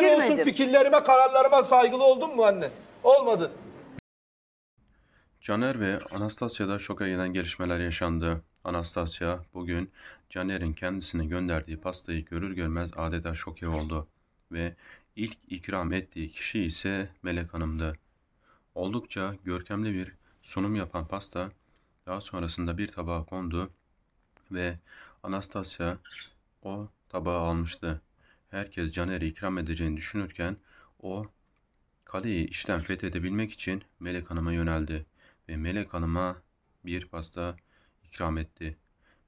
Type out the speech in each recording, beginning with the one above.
kere olsun fikirlerime, kararlarıma saygılı oldun mu anne? Olmadı. Caner ve Anastasya'da şoka gelen gelişmeler yaşandı. Anastasya bugün Caner'in kendisine gönderdiği pastayı görür görmez adeta şoke oldu ve ilk ikram ettiği kişi ise Melek Hanım'dı. Oldukça görkemli bir sunum yapan pasta daha sonrasında bir tabağa kondu ve Anastasya o tabağı almıştı herkes Caner'e ikram edeceğini düşünürken o kaleyi işten fethedebilmek için Melek Hanım'a yöneldi ve Melek Hanım'a bir pasta ikram etti.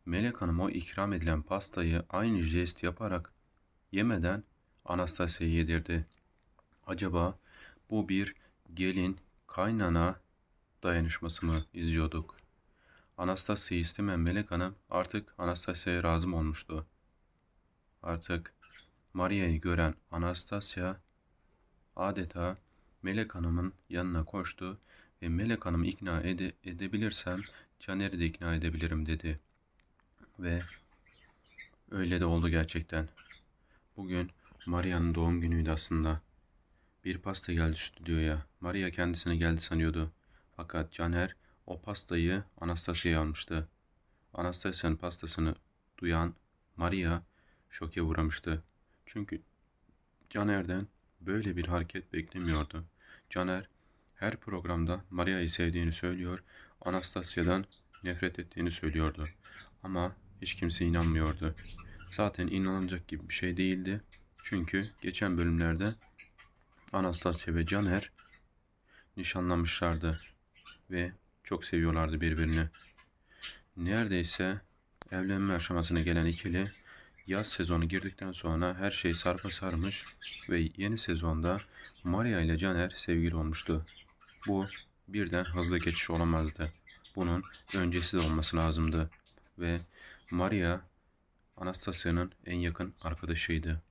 Melek Hanım o ikram edilen pastayı aynı jest yaparak yemeden Anastasia'ya yedirdi. Acaba bu bir gelin kaynana dayanışması mı izliyorduk? Anastasia'yı istemeyen Melek Hanım artık Anastasia'ya razım olmuştu. Artık Maria'yı gören Anastasia adeta Melek Hanım'ın yanına koştu ve Melek Hanım'ı ikna ede edebilirsem Caner'i de ikna edebilirim dedi. Ve öyle de oldu gerçekten. Bugün Maria'nın doğum günüydü aslında. Bir pasta geldi stüdyoya. Maria kendisine geldi sanıyordu. Fakat Caner o pastayı Anastasia'ya almıştı. Anastasia'nın pastasını duyan Maria şoke uğramıştı. Çünkü Caner'den böyle bir hareket beklemiyordu. Caner her programda Maria'yı sevdiğini söylüyor, Anastasya'dan nefret ettiğini söylüyordu. Ama hiç kimse inanmıyordu. Zaten inanılacak gibi bir şey değildi. Çünkü geçen bölümlerde Anastasya ve Caner nişanlanmışlardı ve çok seviyorlardı birbirini. Neredeyse evlenme aşamasına gelen ikili Yaz sezonu girdikten sonra her şey sarpa sarmış ve yeni sezonda Maria ile Caner sevgili olmuştu. Bu birden hızlı geçiş olamazdı. Bunun öncesi de olması lazımdı ve Maria Anastasia'nın en yakın arkadaşıydı.